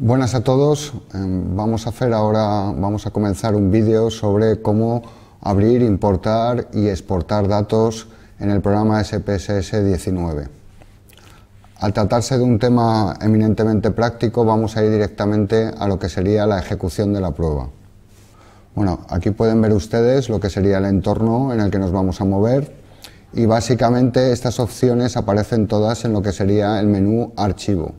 Buenas a todos. Eh, vamos a hacer ahora, vamos a comenzar un vídeo sobre cómo abrir, importar y exportar datos en el programa SPSS 19. Al tratarse de un tema eminentemente práctico, vamos a ir directamente a lo que sería la ejecución de la prueba. Bueno, aquí pueden ver ustedes lo que sería el entorno en el que nos vamos a mover y básicamente estas opciones aparecen todas en lo que sería el menú Archivo.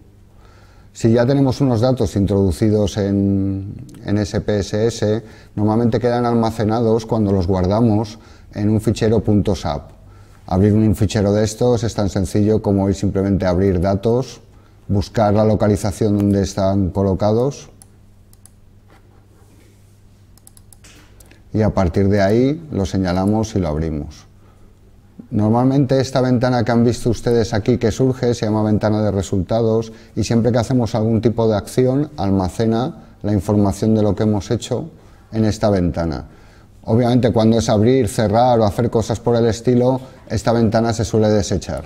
Si ya tenemos unos datos introducidos en, SPSS, normalmente quedan almacenados cuando los guardamos en un fichero .sap. Abrir un fichero de estos es tan sencillo como ir simplemente a abrir datos, buscar la localización donde están colocados y a partir de ahí lo señalamos y lo abrimos. Normalmente esta ventana que han visto ustedes aquí que surge se llama ventana de resultados y siempre que hacemos algún tipo de acción almacena la información de lo que hemos hecho en esta ventana. Obviamente cuando es abrir, cerrar o hacer cosas por el estilo, esta ventana se suele desechar.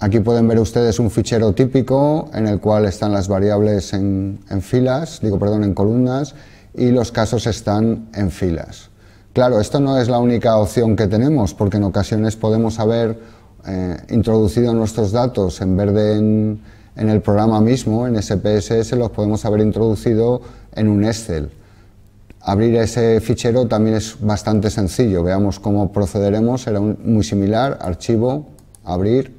Aquí pueden ver ustedes un fichero típico en el cual están las variables en, filas, digo perdón, en columnas y los casos están en filas. Claro, esto no es la única opción que tenemos, porque en ocasiones podemos haber eh, introducido nuestros datos en verde en, el programa mismo, en SPSS, los podemos haber introducido en un Excel. Abrir ese fichero también es bastante sencillo. Veamos cómo procederemos. será muy similar. Archivo, abrir,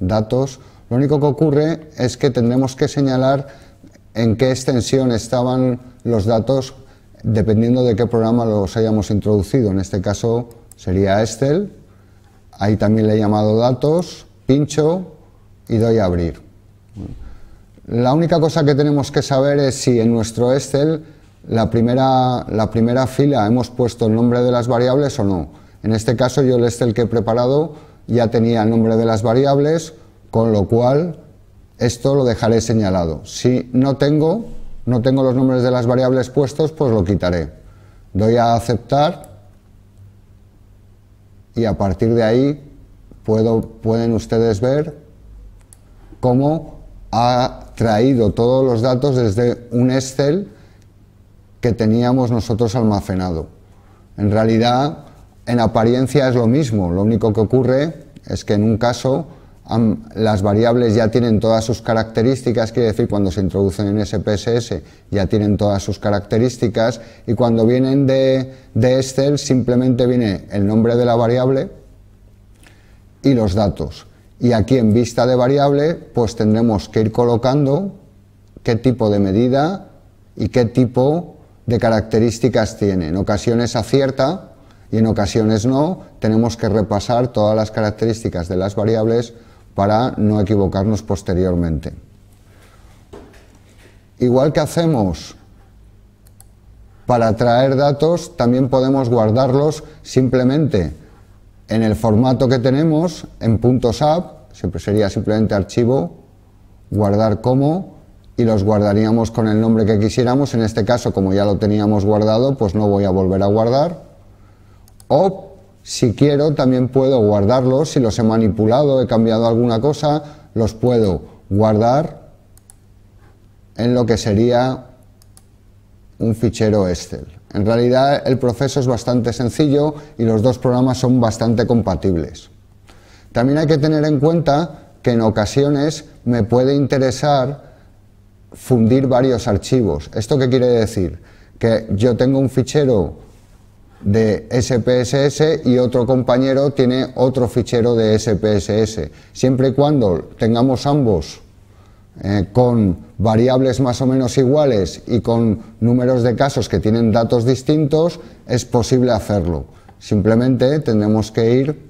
datos. Lo único que ocurre es que tendremos que señalar en qué extensión estaban los datos dependiendo de qué programa los hayamos introducido. En este caso sería Excel. Ahí también le he llamado datos, pincho y doy a abrir. La única cosa que tenemos que saber es si en nuestro Excel la primera, la primera fila hemos puesto el nombre de las variables o no. En este caso yo el Excel que he preparado ya tenía el nombre de las variables, con lo cual esto lo dejaré señalado. Si no tengo, no tengo los nombres de las variables puestos, pues lo quitaré. Doy a aceptar y a partir de ahí puedo, pueden ustedes ver cómo ha traído todos los datos desde un Excel que teníamos nosotros almacenado. En realidad, en apariencia es lo mismo, lo único que ocurre es que en un caso las variables ya tienen todas sus características, quiere decir cuando se introducen en SPSS ya tienen todas sus características y cuando vienen de, Excel simplemente viene el nombre de la variable y los datos. Y aquí en vista de variable pues tendremos que ir colocando qué tipo de medida y qué tipo de características tiene. En ocasiones acierta y en ocasiones no. Tenemos que repasar todas las características de las variables para no equivocarnos posteriormente. Igual que hacemos para traer datos, también podemos guardarlos simplemente en el formato que tenemos, en puntos .app, siempre sería simplemente archivo, guardar como, y los guardaríamos con el nombre que quisiéramos. En este caso, como ya lo teníamos guardado, pues no voy a volver a guardar. Si quiero, también puedo guardarlos. Si los he manipulado, he cambiado alguna cosa, los puedo guardar en lo que sería un fichero Excel. En realidad el proceso es bastante sencillo y los dos programas son bastante compatibles. También hay que tener en cuenta que en ocasiones me puede interesar fundir varios archivos. ¿Esto qué quiere decir? Que yo tengo un fichero de SPSS y otro compañero tiene otro fichero de SPSS. Siempre y cuando tengamos ambos eh, con variables más o menos iguales y con números de casos que tienen datos distintos, es posible hacerlo. Simplemente tendremos que ir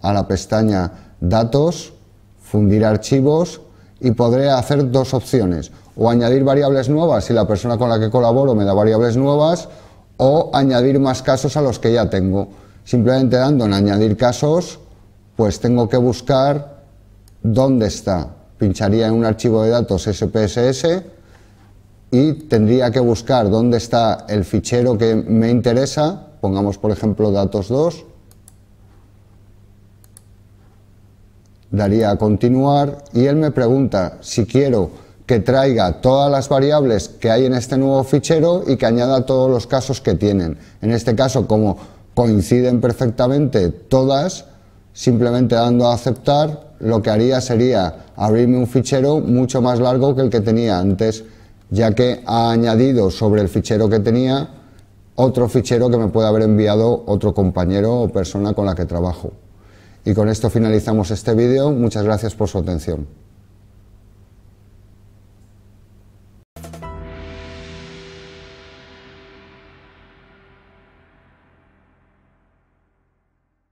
a la pestaña Datos, fundir archivos y podré hacer dos opciones. O añadir variables nuevas si la persona con la que colaboro me da variables nuevas o añadir más casos a los que ya tengo. Simplemente dando en añadir casos, pues tengo que buscar dónde está. Pincharía en un archivo de datos SPSS y tendría que buscar dónde está el fichero que me interesa, pongamos por ejemplo datos 2, daría a continuar y él me pregunta si quiero que traiga todas las variables que hay en este nuevo fichero y que añada todos los casos que tienen. En este caso, como coinciden perfectamente todas, simplemente dando a aceptar, lo que haría sería abrirme un fichero mucho más largo que el que tenía antes, ya que ha añadido sobre el fichero que tenía otro fichero que me puede haber enviado otro compañero o persona con la que trabajo. Y con esto finalizamos este vídeo. Muchas gracias por su atención.